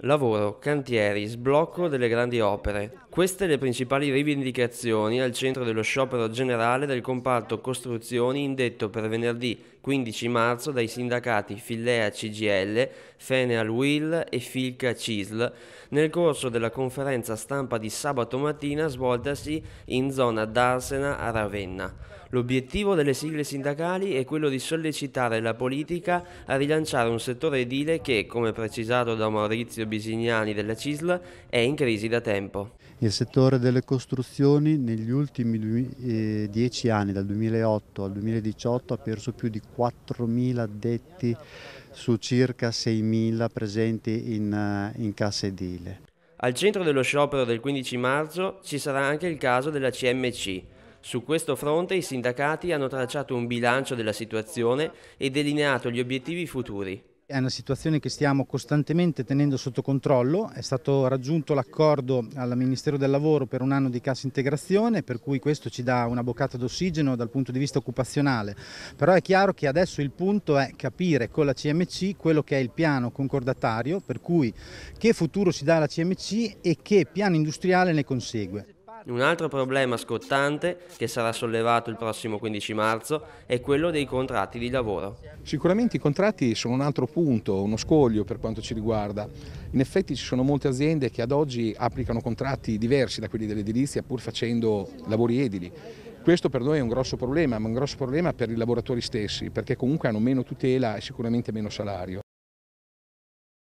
Lavoro, cantieri, sblocco delle grandi opere. Queste le principali rivendicazioni al centro dello sciopero generale del comparto costruzioni indetto per venerdì 15 marzo dai sindacati Fillea CGL, Fenial Will e Filca CISL nel corso della conferenza stampa di sabato mattina svoltasi in zona d'Arsena a Ravenna. L'obiettivo delle sigle sindacali è quello di sollecitare la politica a rilanciare un settore edile che, come precisato da Maurizio Bisignani della CISL, è in crisi da tempo. Il settore delle costruzioni negli ultimi eh, dieci anni, dal 2008 al 2018, ha perso più di 4.000 addetti su circa 6.000 presenti in, eh, in cassa edile. Al centro dello sciopero del 15 marzo ci sarà anche il caso della CMC. Su questo fronte i sindacati hanno tracciato un bilancio della situazione e delineato gli obiettivi futuri. È una situazione che stiamo costantemente tenendo sotto controllo, è stato raggiunto l'accordo al Ministero del Lavoro per un anno di cassa integrazione, per cui questo ci dà una boccata d'ossigeno dal punto di vista occupazionale, però è chiaro che adesso il punto è capire con la CMC quello che è il piano concordatario, per cui che futuro si dà alla CMC e che piano industriale ne consegue. Un altro problema scottante che sarà sollevato il prossimo 15 marzo è quello dei contratti di lavoro. Sicuramente i contratti sono un altro punto, uno scoglio per quanto ci riguarda. In effetti ci sono molte aziende che ad oggi applicano contratti diversi da quelli dell'edilizia pur facendo lavori edili. Questo per noi è un grosso problema, ma un grosso problema per i lavoratori stessi, perché comunque hanno meno tutela e sicuramente meno salario.